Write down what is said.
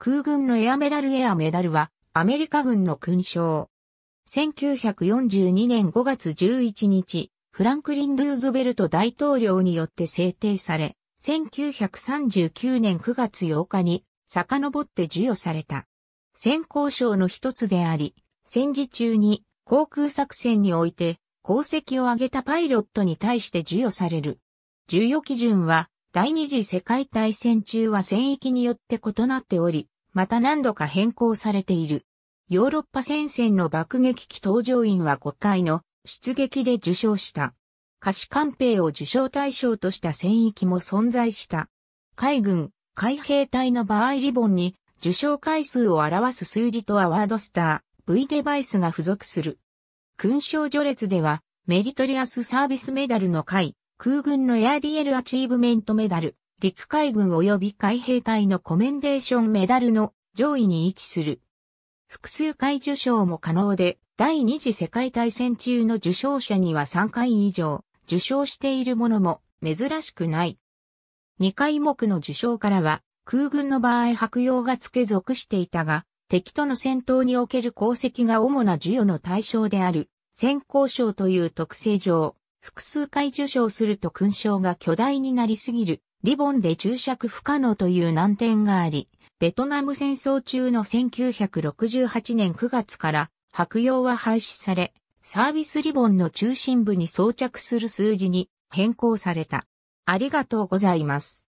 空軍のエアメダルエアメダルは、アメリカ軍の勲章。1942年5月11日、フランクリン・ルーズベルト大統領によって制定され、1939年9月8日に遡って授与された。戦功賞の一つであり、戦時中に航空作戦において功績を挙げたパイロットに対して授与される。授与基準は第二次世界大戦中は戦域によって異なっており、また何度か変更されている。ヨーロッパ戦線の爆撃機搭乗員は5回の出撃で受賞した。可視官兵を受賞対象とした戦域も存在した。海軍、海兵隊の場合リボンに受賞回数を表す数字とアワードスター、V デバイスが付属する。勲章序列では、メリトリアスサービスメダルの回、空軍のエアリエルアチーブメントメダル、陸海軍及び海兵隊のコメンデーションメダルの上位に位置する。複数回受賞も可能で、第二次世界大戦中の受賞者には3回以上受賞しているものも珍しくない。2回目の受賞からは空軍の場合白用が付け属していたが、敵との戦闘における功績が主な授与の対象である先行賞という特性上、複数回受賞すると勲章が巨大になりすぎるリボンで注釈不可能という難点があり、ベトナム戦争中の1968年9月から白用は廃止され、サービスリボンの中心部に装着する数字に変更された。ありがとうございます。